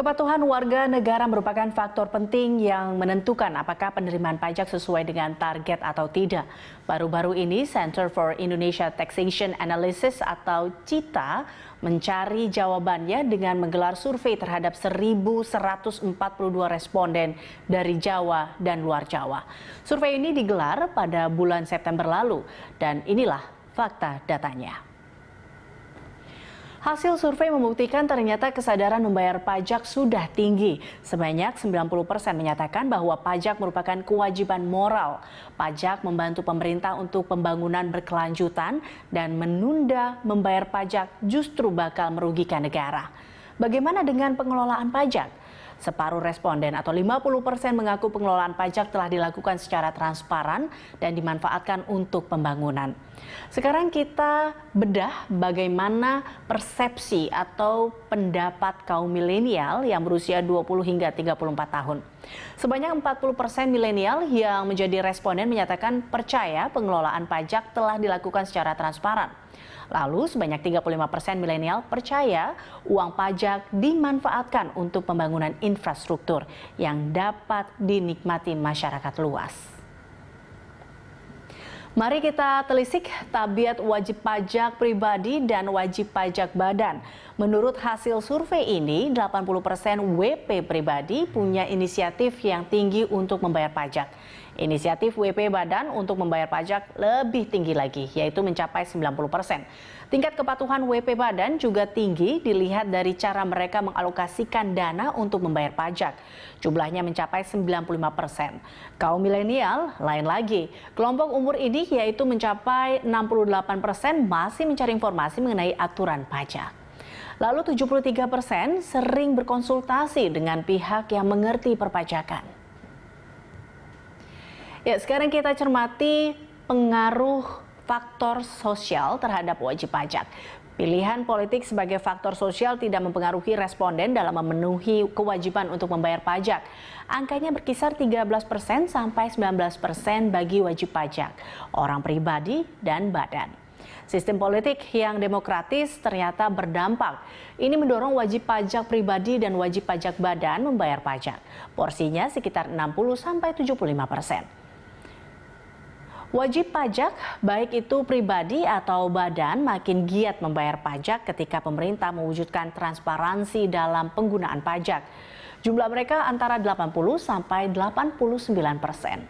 Kepatuhan warga negara merupakan faktor penting yang menentukan apakah penerimaan pajak sesuai dengan target atau tidak. Baru-baru ini, Center for Indonesia Taxation Analysis atau CITA mencari jawabannya dengan menggelar survei terhadap 1.142 responden dari Jawa dan luar Jawa. Survei ini digelar pada bulan September lalu dan inilah fakta datanya. Hasil survei membuktikan ternyata kesadaran membayar pajak sudah tinggi. Sebanyak 90 persen menyatakan bahwa pajak merupakan kewajiban moral. Pajak membantu pemerintah untuk pembangunan berkelanjutan dan menunda membayar pajak justru bakal merugikan negara. Bagaimana dengan pengelolaan pajak? Separuh responden atau 50 persen mengaku pengelolaan pajak telah dilakukan secara transparan dan dimanfaatkan untuk pembangunan. Sekarang kita bedah bagaimana persepsi atau pendapat kaum milenial yang berusia 20 hingga 34 tahun. Sebanyak 40 persen milenial yang menjadi responden menyatakan percaya pengelolaan pajak telah dilakukan secara transparan. Lalu sebanyak 35 persen milenial percaya uang pajak dimanfaatkan untuk pembangunan infrastruktur yang dapat dinikmati masyarakat luas. Mari kita telisik tabiat wajib pajak pribadi dan wajib pajak badan. Menurut hasil survei ini, 80% WP pribadi punya inisiatif yang tinggi untuk membayar pajak. Inisiatif WP Badan untuk membayar pajak lebih tinggi lagi, yaitu mencapai 90%. Tingkat kepatuhan WP Badan juga tinggi dilihat dari cara mereka mengalokasikan dana untuk membayar pajak. Jumlahnya mencapai 95%. Kaum milenial lain lagi. Kelompok umur ini yaitu mencapai 68% masih mencari informasi mengenai aturan pajak. Lalu 73 persen sering berkonsultasi dengan pihak yang mengerti perpajakan. Ya, sekarang kita cermati pengaruh faktor sosial terhadap wajib pajak. Pilihan politik sebagai faktor sosial tidak mempengaruhi responden dalam memenuhi kewajiban untuk membayar pajak. Angkanya berkisar 13 persen sampai 19 persen bagi wajib pajak, orang pribadi dan badan. Sistem politik yang demokratis ternyata berdampak. Ini mendorong wajib pajak pribadi dan wajib pajak badan membayar pajak. Porsinya sekitar 60-75 persen. Wajib pajak, baik itu pribadi atau badan, makin giat membayar pajak ketika pemerintah mewujudkan transparansi dalam penggunaan pajak. Jumlah mereka antara 80 sampai 89 persen.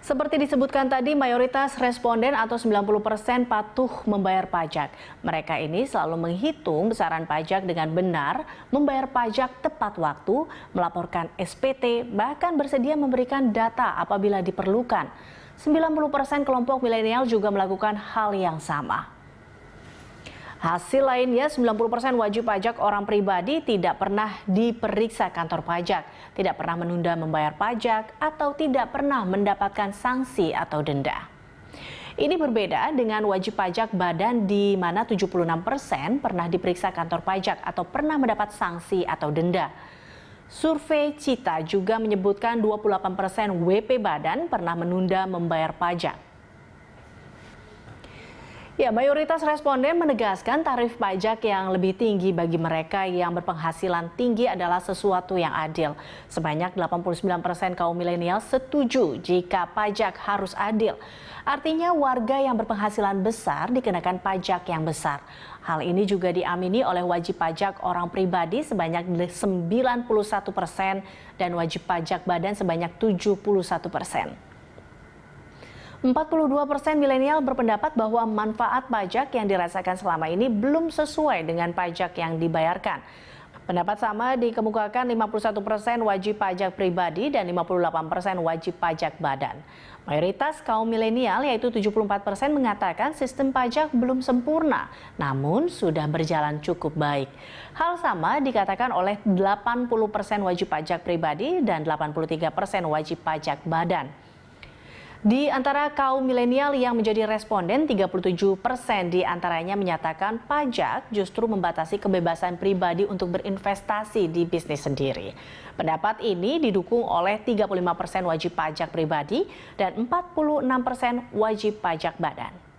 Seperti disebutkan tadi, mayoritas responden atau 90% persen patuh membayar pajak. Mereka ini selalu menghitung besaran pajak dengan benar, membayar pajak tepat waktu, melaporkan SPT, bahkan bersedia memberikan data apabila diperlukan. 90% persen kelompok milenial juga melakukan hal yang sama. Hasil lainnya 90% wajib pajak orang pribadi tidak pernah diperiksa kantor pajak, tidak pernah menunda membayar pajak atau tidak pernah mendapatkan sanksi atau denda. Ini berbeda dengan wajib pajak badan di mana 76% pernah diperiksa kantor pajak atau pernah mendapat sanksi atau denda. Survei Cita juga menyebutkan 28% WP badan pernah menunda membayar pajak. Ya, mayoritas responden menegaskan tarif pajak yang lebih tinggi bagi mereka yang berpenghasilan tinggi adalah sesuatu yang adil. Sebanyak 89 persen kaum milenial setuju jika pajak harus adil. Artinya warga yang berpenghasilan besar dikenakan pajak yang besar. Hal ini juga diamini oleh wajib pajak orang pribadi sebanyak 91 persen dan wajib pajak badan sebanyak 71 persen. 42% milenial berpendapat bahwa manfaat pajak yang dirasakan selama ini belum sesuai dengan pajak yang dibayarkan. Pendapat sama dikemukakan 51% wajib pajak pribadi dan 58% wajib pajak badan. Mayoritas kaum milenial yaitu 74% mengatakan sistem pajak belum sempurna, namun sudah berjalan cukup baik. Hal sama dikatakan oleh 80% wajib pajak pribadi dan 83% wajib pajak badan. Di antara kaum milenial yang menjadi responden, 37 persen di antaranya menyatakan pajak justru membatasi kebebasan pribadi untuk berinvestasi di bisnis sendiri. Pendapat ini didukung oleh 35 persen wajib pajak pribadi dan 46 persen wajib pajak badan.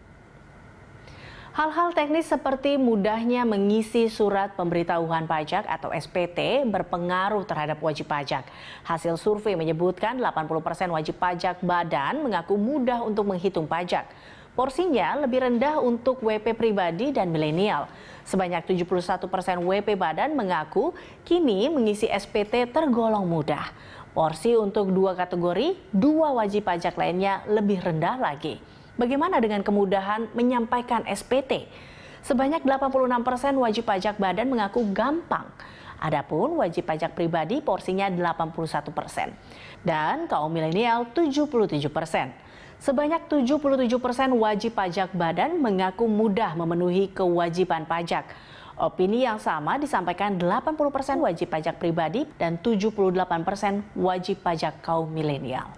Hal-hal teknis seperti mudahnya mengisi surat pemberitahuan pajak atau SPT berpengaruh terhadap wajib pajak. Hasil survei menyebutkan 80% wajib pajak badan mengaku mudah untuk menghitung pajak. Porsinya lebih rendah untuk WP pribadi dan milenial. Sebanyak 71% WP badan mengaku kini mengisi SPT tergolong mudah. Porsi untuk dua kategori, dua wajib pajak lainnya lebih rendah lagi. Bagaimana dengan kemudahan menyampaikan SPT? Sebanyak 86 persen wajib pajak badan mengaku gampang. Adapun wajib pajak pribadi porsinya 81 persen. Dan kaum milenial 77 persen. Sebanyak 77 persen wajib pajak badan mengaku mudah memenuhi kewajiban pajak. Opini yang sama disampaikan 80 persen wajib pajak pribadi dan 78 persen wajib pajak kaum milenial.